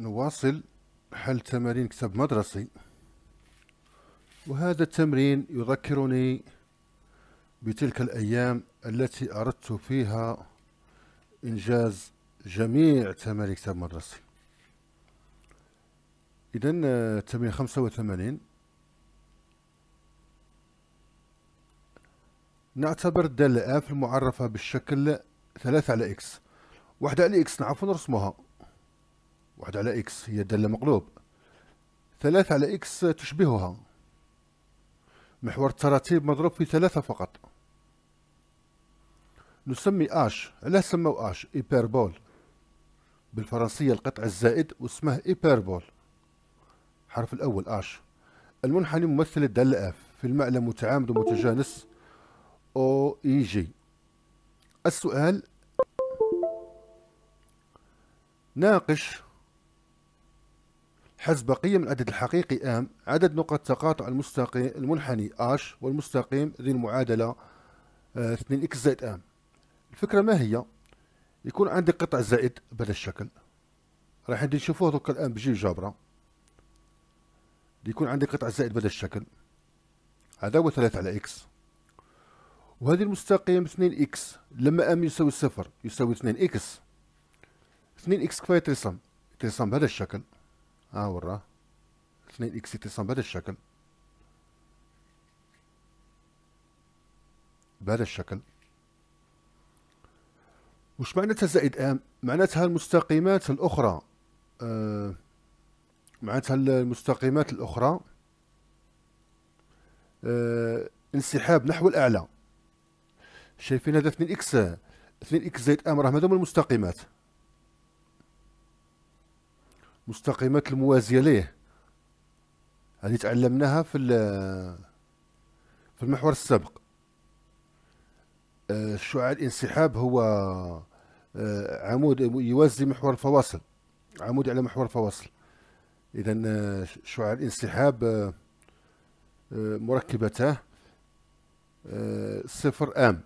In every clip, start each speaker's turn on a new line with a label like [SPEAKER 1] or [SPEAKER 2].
[SPEAKER 1] نواصل حل تمارين كتاب مدرسي وهذا التمرين يذكرني بتلك الأيام التي أردت فيها إنجاز جميع تمارين كتاب مدرسي إذا تمرين خمسة وثمانين نعتبر الدالة اف المعرفة بالشكل ثلاثة على إكس واحدة على إكس نعرف نرسمها واحد على إكس هي الدالة مقلوب ثلاثة على إكس تشبهها محور التراتيب مضروب في ثلاثة فقط نسمي اش علاه سموا اش ايبربول بالفرنسية القطع الزائد واسمه ايبربول حرف الأول اش المنحني ممثل الدالة اف في المعلم متعامد ومتجانس او اي جي السؤال ناقش حسب قيم العدد الحقيقي M عدد نقط تقاطع المستقيم المنحني H والمستقيم ذي المعادلة 2X آه، زائد M الفكرة ما هي؟ يكون عندي قطع زائد بهذا الشكل راح ندير نشوفوه دوكا الآن بجيل بالجبرة يكون عندي قطع زائد بهذا الشكل هذا هو 3 على X وهذه المستقيم 2X لما M يساوي صفر يساوي 2X 2X كفاية ترسم ترسم بهذا الشكل ها وراه اثنين اكس يتصلن بهذا الشكل بهذا الشكل وش معناتها زائد ام معناتها المستقيمات الاخرى آه معناتها المستقيمات الاخرى آه انسحاب نحو الاعلى شايفين هذا 2 اكس 2 اكس زائد ام راهم هما المستقيمات مستقيمات الموازية ليه هذه تعلمناها في في المحور السابق آه، الشعاع الانسحاب هو آه، عمود يوازي محور الفواصل عمود على محور الفواصل اذا آه، شعاع الانسحاب مركبته صفر ام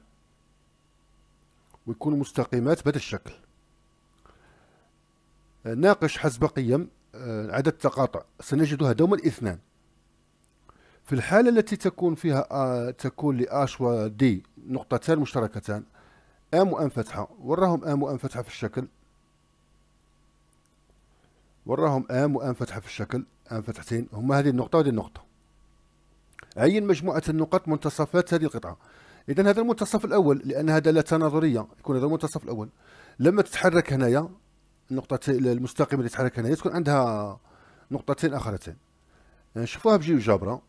[SPEAKER 1] ويكون مستقيمات بهذا الشكل ناقش حسب قيم آه، عدد تقاطع سنجدها دوما اثنان في الحالة التي تكون فيها آه، تكون لآش ودي نقطتان مشتركتان ام وام فتحة وراهم ام وام فتحة في الشكل وراهم ام وام فتحة في الشكل ام فتحتين هما هذه النقطة وهذه النقطة عين مجموعة النقط منتصفات هذه القطعة إذا هذا المنتصف الأول لأن هذا لا تناظرية يكون هذا المنتصف الأول لما تتحرك هنايا النقطتين المستقيم اللي تحرك هنا تكون عندها نقطتين آخرتين نشوفوها يعني بجيو جابرا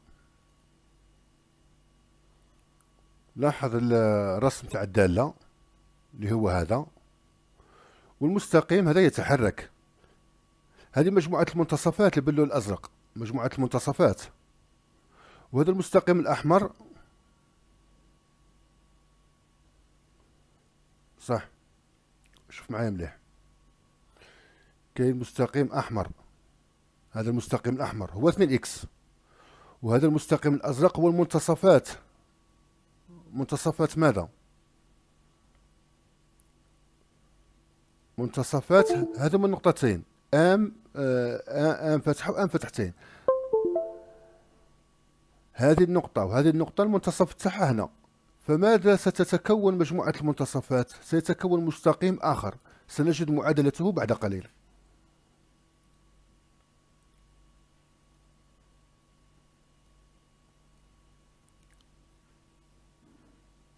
[SPEAKER 1] لاحظ الرسم تاع الدالة اللي هو هذا والمستقيم هذا يتحرك هذه مجموعة المنتصفات باللون الأزرق مجموعة المنتصفات وهذا المستقيم الأحمر صح شوف معايا مليح كاين مستقيم احمر هذا المستقيم الاحمر هو 2 اكس وهذا المستقيم الازرق هو المنتصفات منتصفات ماذا منتصفات هذو من النقطتين ام آه، ام فتحه وام فتحتين هذه النقطة وهذه النقطة المنتصف تاعها هنا فماذا ستتكون مجموعة المنتصفات؟ سيتكون مستقيم آخر سنجد معادلته بعد قليل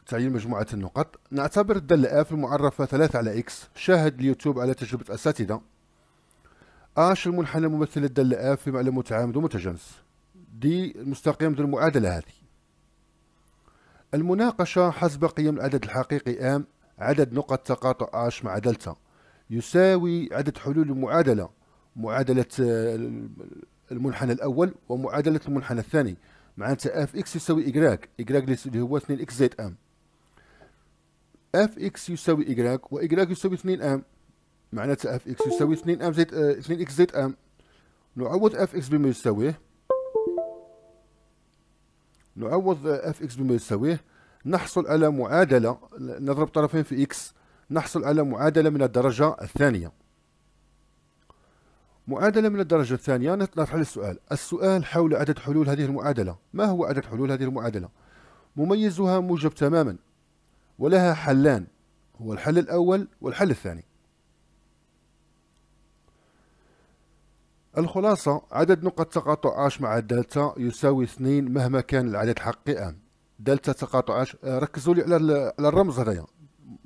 [SPEAKER 1] تعيين مجموعة النقط نعتبر الدالة اف المعرفة 3 على اكس شاهد اليوتيوب على تجربة أساتذة اش المنحنى ممثل الدالة اف في معلم متعامد ومتجانس دي المستقيم ذو المعادلة هذه المناقشة حسب قيم العدد الحقيقي ام عدد نقط تقاطع اش مع دلتا يساوي عدد حلول المعادلة معادلة المنحنى الأول ومعادلة المنحنى الثاني معناتها اف اكس يساوي اكراك اكراك اللي هو 2 اكس زائد ام اف اكس يساوي ايكغاك وايكغاك يساوي 2 ام معناتها اف اكس يساوي 2 ام زائد 2 آه، اكس زائد ام نعوض اف اكس بما يساويه نعوض اف اكس بما يساويه نحصل على معادلة نضرب طرفين في اكس نحصل على معادلة من الدرجة الثانية معادلة من الدرجة الثانية نطرح السؤال السؤال حول عدد حلول هذه المعادلة ما هو عدد حلول هذه المعادلة مميزها موجب تماما ولها حلان هو الحل الأول والحل الثاني الخلاصة عدد نقط تقاطع اش مع الدلتا يساوي اثنين مهما كان العدد حقي ام دلتا تقاطع اش آه، ركزوا لي على على الرمز هذايا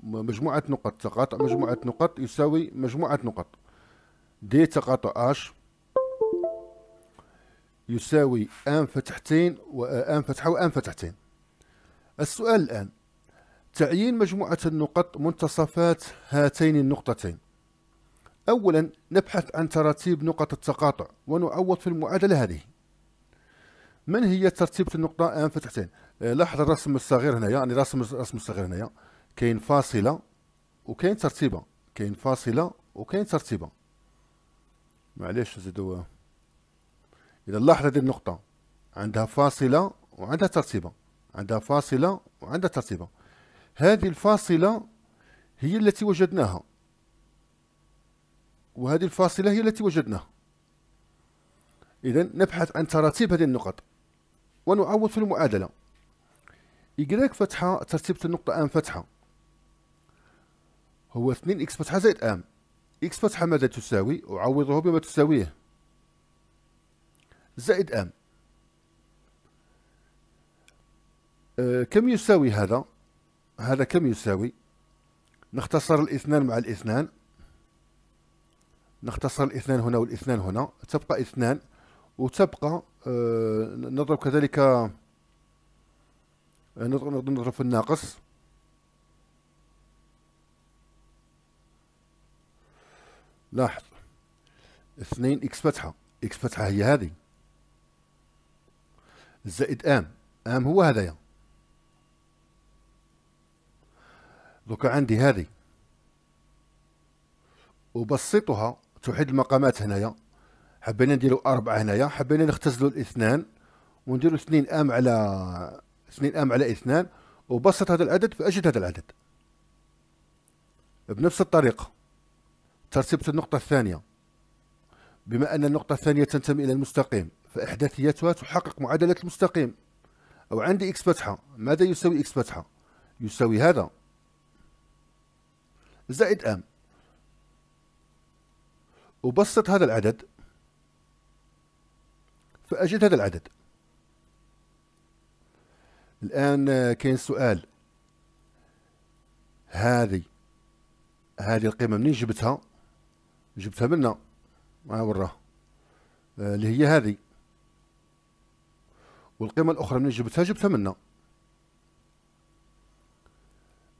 [SPEAKER 1] مجموعة نقط تقاطع مجموعة نقط يساوي مجموعة نقط دي تقاطع اش يساوي ام فتحتين وام آه، فتحة وام فتحتين السؤال الآن تعيين مجموعة النقط منتصفات هاتين النقطتين أولا نبحث عن تراتيب نقط التقاطع ونعوض في المعادلة هذه من هي ترتيبة النقطة أنف آه، فتحتين آه، لاحظ الرسم الصغير هنايا يعني رسم الرسم الصغير هنايا كاين فاصلة وكاين ترتيبة كاين فاصلة وكاين ترتيبة معليش نزيدو إذا لاحظ هذه النقطة عندها فاصلة وعندها ترتيبة عندها فاصلة وعندها ترتيبة هذه الفاصلة هي التي وجدناها وهذه الفاصلة هي التي وجدناها إذا نبحث عن تراتيب هذه النقط ونعوض في المعادلة y فتحة ترتيبة النقطة ام فتحة هو 2 اكس فتحة زائد ام اكس فتحة ماذا تساوي أعوضه بما تساويه زائد ام أه، كم يساوي هذا هذا كم يساوي نختصر الاثنان مع الاثنان نختصر الاثنان هنا والاثنان هنا تبقى اثنان وتبقى آه نضرب كذلك آه نضرب, نضرب في الناقص لاحظ اثنين اكس فتحة اكس فتحة هي هذه زائد ام ام هو يعني. دوكا عندي هذه وبسطها توحيد المقامات هنايا حبينا نديرو أربعة هنايا حبينا نختزلوا الاثنان ونديرو اثنين أم على اثنين أم على اثنان وبسط هذا العدد فأجد هذا العدد بنفس الطريقة ترتيبة النقطة الثانية بما أن النقطة الثانية تنتمي إلى المستقيم فإحداثيتها تحقق معادلة المستقيم أو عندي إكس فتحة ماذا يساوي إكس فتحة يساوي هذا زائد ام وبسط هذا العدد فأجد هذا العدد الآن آه، كاين سؤال هذه هذه القيمة منين جبتها جبتها منا ما آه، وراها آه، اللي هي هذه والقيمة الأخرى منين جبتها جبتها منا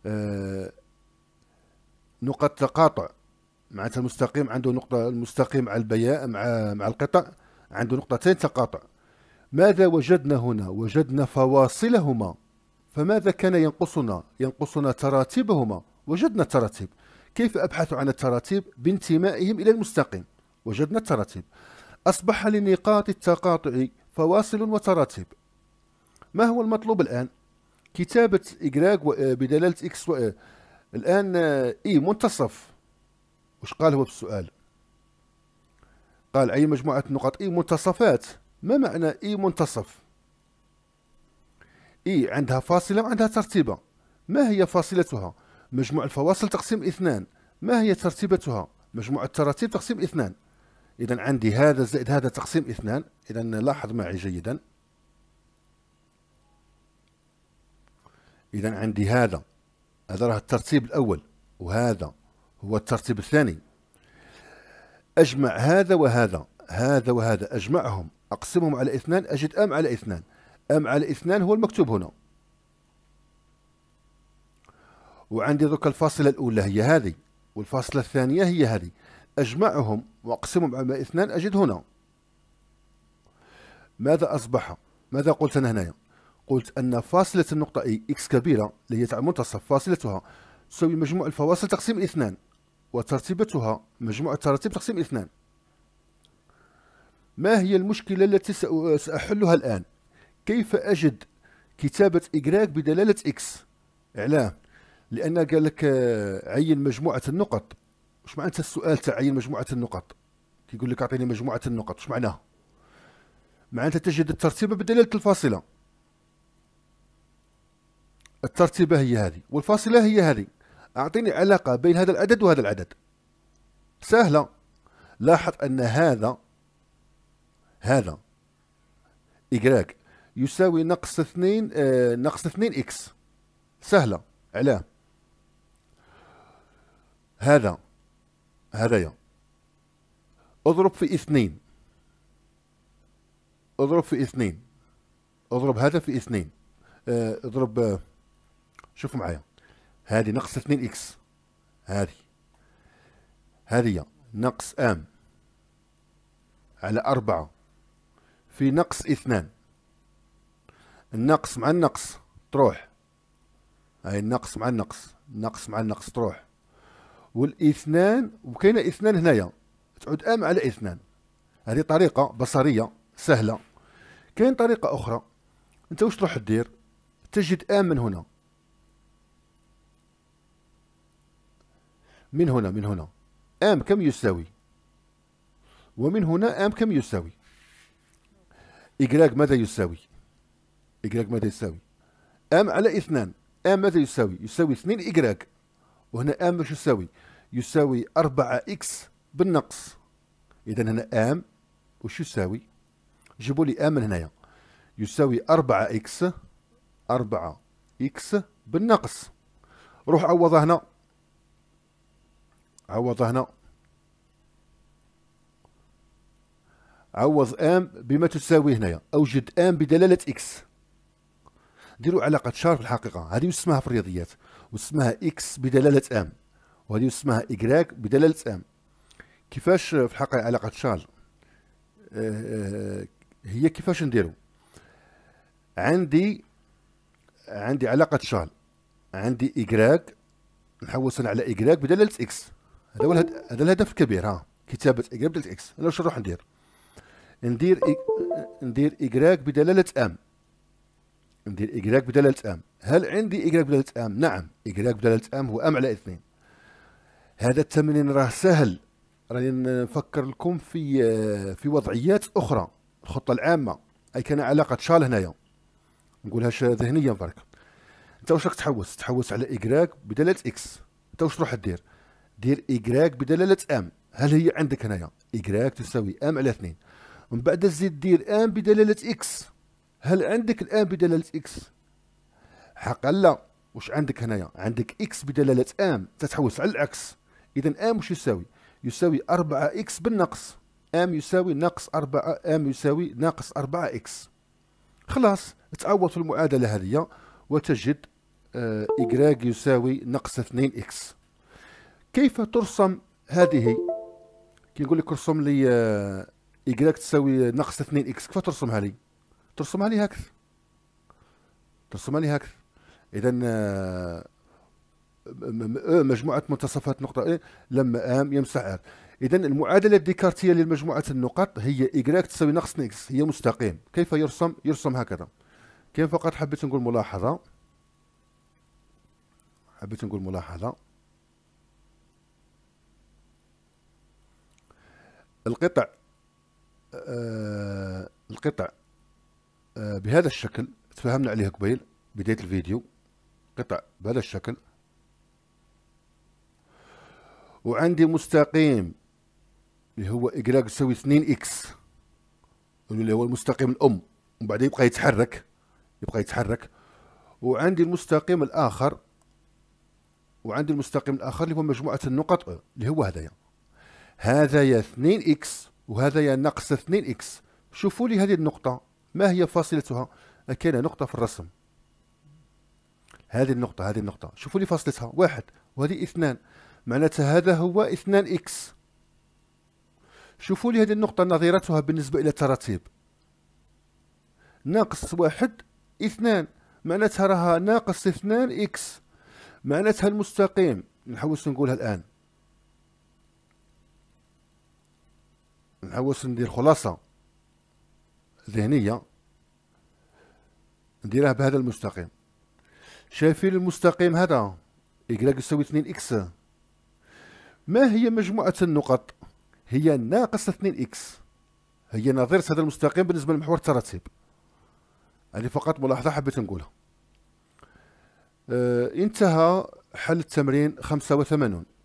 [SPEAKER 1] آه نقط تقاطع معناتها المستقيم عنده نقطة المستقيم على البياء مع مع القطع عنده نقطتين تقاطع ماذا وجدنا هنا؟ وجدنا فواصلهما فماذا كان ينقصنا؟ ينقصنا تراتيبهما وجدنا التراتيب كيف أبحث عن التراتيب؟ بانتمائهم إلى المستقيم وجدنا التراتيب أصبح لنقاط التقاطع فواصل وتراتيب ما هو المطلوب الآن؟ كتابة إجراك بدلالة إكس و الان آه، اي منتصف وش قال هو في السؤال قال اي مجموعه نقط اي منتصفات ما معنى اي منتصف اي عندها فاصله وعندها ترتيبه ما هي فاصلتها مجموع الفواصل تقسيم اثنان ما هي ترتيبتها مجموع التراتيب تقسيم اثنان اذا عندي هذا زائد هذا تقسيم اثنان اذا لاحظ معي جيدا اذا عندي هذا هذا راه الترتيب الأول وهذا هو الترتيب الثاني أجمع هذا وهذا هذا وهذا أجمعهم أقسمهم على اثنان أجد أم على اثنان أم على اثنان هو المكتوب هنا وعندي ذوك الفاصلة الأولى هي هذه والفاصلة الثانية هي هذه أجمعهم وأقسمهم على اثنان أجد هنا ماذا أصبح ماذا قلت أنا هنايا قلت أن فاصلة النقطة أي إكس كبيرة اللي هي تاع المنتصف فاصلتها تساوي مجموع الفواصل تقسيم اثنان وترتيبتها مجموع التراتيب تقسيم اثنان ما هي المشكلة التي سأحلها الآن؟ كيف أجد كتابة اكراك بدلالة إكس؟ إعلام لأن قال لك عين مجموعة النقط واش معناتها السؤال تاع عين مجموعة النقط؟ كيقول لك أعطيني مجموعة النقط واش معناها؟ معناتها تجد الترتيب بدلالة الفاصلة الترتيبة هي هذه والفاصلة هي هذه أعطيني علاقة بين هذا العدد وهذا العدد سهلة لاحظ أن هذا هذا إجراك يساوي نقص اثنين آه نقص اثنين إكس سهلة علاه هذا يا اضرب في اثنين اضرب في اثنين اضرب هذا في اثنين آه، اضرب آه، شوف معايا هذه ناقص 2 اكس هذه هذه ناقص ام على أربعة في ناقص اثنان الناقص مع النقص تروح هاي الناقص مع النقص الناقص مع النقص تروح والاثنان وكاينه اثنان هنايا تعود ام على اثنان هذه طريقه بصريه سهله كاين طريقه اخرى انت واش تروح دير تجد ام من هنا من هنا من هنا ام كم يساوي ومن هنا ام كم يساوي إجراك ماذا يساوي إجراك ماذا يساوي ام على اثنان ام ماذا يساوي يساوي اثنين إجراك وهنا ام ماذا يساوي يساوي أربعة اكس بالنقص اذا هنا ام وش يساوي جيبوا لي ام من هنايا يساوي أربعة اكس أربعة اكس بالنقص روح عوضها هنا عوض هنا عوض ام بما تساوي هنايا اوجد ام بدلاله اكس ديروا علاقه في الحقيقه هذه يسمها في الرياضيات واسمها اكس بدلاله ام وهذه يسمها اكراك بدلاله ام كيفاش في الحقيقه علاقه شار آه، آه، هي كيفاش نديرو عندي عندي علاقه شار عندي اكراك نحوس على اكراك بدلاله اكس هذا هو هذا الهدف الكبير ها كتابه اكراك بدلاله اكس انا واش نروح ندير ندير إي... ندير اكراك بدلاله ام ندير اكراك بدلاله ام هل عندي اكراك بدلاله ام نعم اكراك بدلاله ام هو ام على اثنين هذا التمرين راه سهل راني نفكر لكم في في وضعيات اخرى الخطه العامه اي كان علاقه شال هنايا نقولهاش ذهنيا برك انت واش راك تحوس تحوس على اكراك بدلاله اكس انت واش تروح دير دير إيكغيك بدلالة أم هل هي عندك هنايا إيكغيك تساوي أم على اثنين ومن بعد زيد دير أم بدلالة إكس هل عندك الإم بدلالة إكس حقا لا واش عندك هنايا عندك إكس بدلالة أم تتحوس على العكس إذا أم واش يساوي يساوي اربعه إكس بالنقص أم يساوي ناقص أربعة أم يساوي ناقص أربعة إكس خلاص تعوض في المعادلة هذه وتجد إيكغيك آه، يساوي ناقص اثنين إكس كيف ترسم هذه كي يقول لك ارسم لي ايكغيك آه، تساوي ناقص 2 اكس كيف ترسمها لي ترسمها لي هكذا ترسمها لي هكذا اذا آه، مجموعه منتصفات نقطه إيه لما ام يمسح ار اذا المعادله الديكارتيه لمجموعه النقط هي إيكغيك تساوي ناقص اثنين اكس هي مستقيم كيف يرسم يرسم هكذا كيف فقط حبيت نقول ملاحظه حبيت نقول ملاحظه القطع آه القطع آه بهذا الشكل تفهمنا عليه قبيل بداية الفيديو قطع بهذا الشكل وعندي مستقيم اللي هو إجراك يساوي 2 إكس اللي هو المستقيم الأم وبعدين يبقى يتحرك يبقى يتحرك وعندي المستقيم الآخر وعندي المستقيم الآخر اللي هو مجموعة النقط اللي هو هذايا يعني. هذا يا 2 اكس وهذا يا ناقص 2 اكس شوفوا لي هذه النقطة ما هي فاصلتها كاين نقطة في الرسم هذه النقطة هذه النقطة شوفوا لي فاصلتها واحد وهذه اثنان معناتها هذا هو اثنان اكس شوفوا لي هذه النقطة نظيرتها بالنسبة إلى التراتيب ناقص واحد اثنان معناتها راها ناقص اثنان اكس معناتها المستقيم نحوس نقولها الآن نعاوس ندير خلاصة ذهنية نديرها بهذا المستقيم شايفين المستقيم هذا إكراك يساوي 2 إكس ما هي مجموعة النقط هي ناقص 2 إكس هي نظيرة هذا المستقيم بالنسبة لمحور الترتيب هذه فقط ملاحظة حبيت نقولها آه انتهى حل التمرين 85